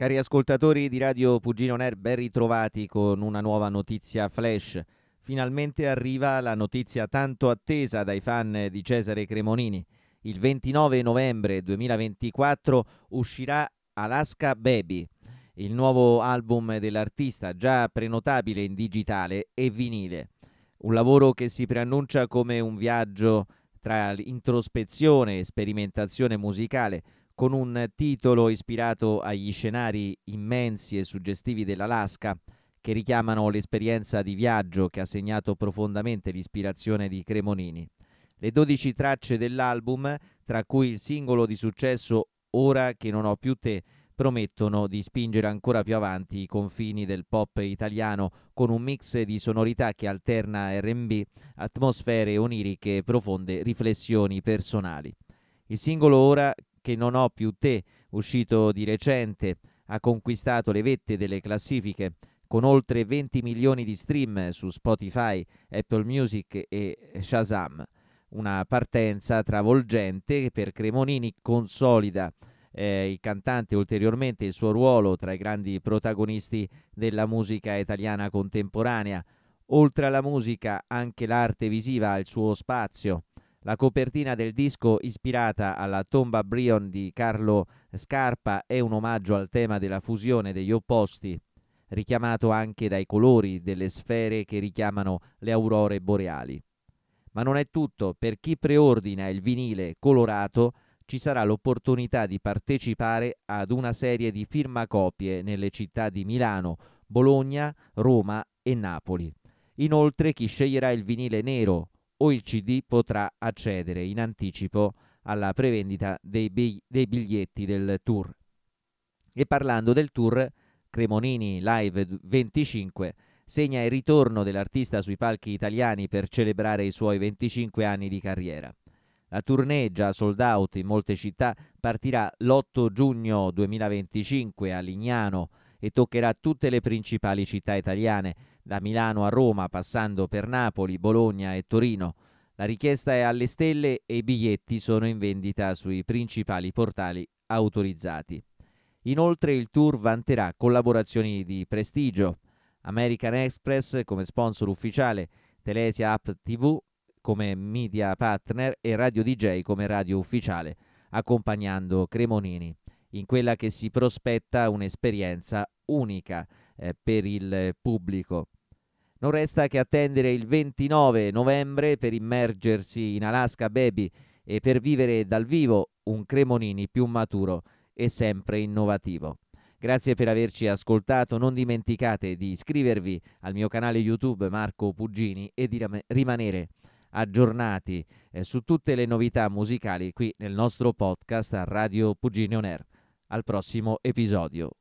Cari ascoltatori di Radio Pugino Ner, ben ritrovati con una nuova notizia flash. Finalmente arriva la notizia tanto attesa dai fan di Cesare Cremonini. Il 29 novembre 2024 uscirà Alaska Baby, il nuovo album dell'artista già prenotabile in digitale e vinile. Un lavoro che si preannuncia come un viaggio tra introspezione e sperimentazione musicale, con un titolo ispirato agli scenari immensi e suggestivi dell'Alaska che richiamano l'esperienza di viaggio che ha segnato profondamente l'ispirazione di Cremonini. Le 12 tracce dell'album, tra cui il singolo di successo Ora che non ho più te, promettono di spingere ancora più avanti i confini del pop italiano con un mix di sonorità che alterna RB, atmosfere oniriche e profonde riflessioni personali. Il singolo Ora anche Non ho più te, uscito di recente, ha conquistato le vette delle classifiche con oltre 20 milioni di stream su Spotify, Apple Music e Shazam. Una partenza travolgente che per Cremonini consolida eh, il cantante ulteriormente il suo ruolo tra i grandi protagonisti della musica italiana contemporanea. Oltre alla musica, anche l'arte visiva ha il suo spazio la copertina del disco, ispirata alla tomba Brion di Carlo Scarpa, è un omaggio al tema della fusione degli opposti, richiamato anche dai colori delle sfere che richiamano le aurore boreali. Ma non è tutto, per chi preordina il vinile colorato ci sarà l'opportunità di partecipare ad una serie di firmacopie nelle città di Milano, Bologna, Roma e Napoli. Inoltre chi sceglierà il vinile nero o il CD potrà accedere in anticipo alla prevendita dei, bi- dei biglietti del tour. E parlando del tour, Cremonini Live 25 segna il ritorno dell'artista sui palchi italiani per celebrare i suoi 25 anni di carriera. La tournée, già sold out in molte città, partirà l'8 giugno 2025 a Lignano e toccherà tutte le principali città italiane, da Milano a Roma, passando per Napoli, Bologna e Torino. La richiesta è alle stelle e i biglietti sono in vendita sui principali portali autorizzati. Inoltre il tour vanterà collaborazioni di prestigio. American Express come sponsor ufficiale, Telesia App TV come media partner e Radio DJ come radio ufficiale, accompagnando Cremonini in quella che si prospetta un'esperienza unica eh, per il pubblico. Non resta che attendere il 29 novembre per immergersi in Alaska Baby e per vivere dal vivo un Cremonini più maturo e sempre innovativo. Grazie per averci ascoltato, non dimenticate di iscrivervi al mio canale YouTube Marco Puggini e di rimanere aggiornati eh, su tutte le novità musicali qui nel nostro podcast Radio Puggini On Air. Al prossimo episodio.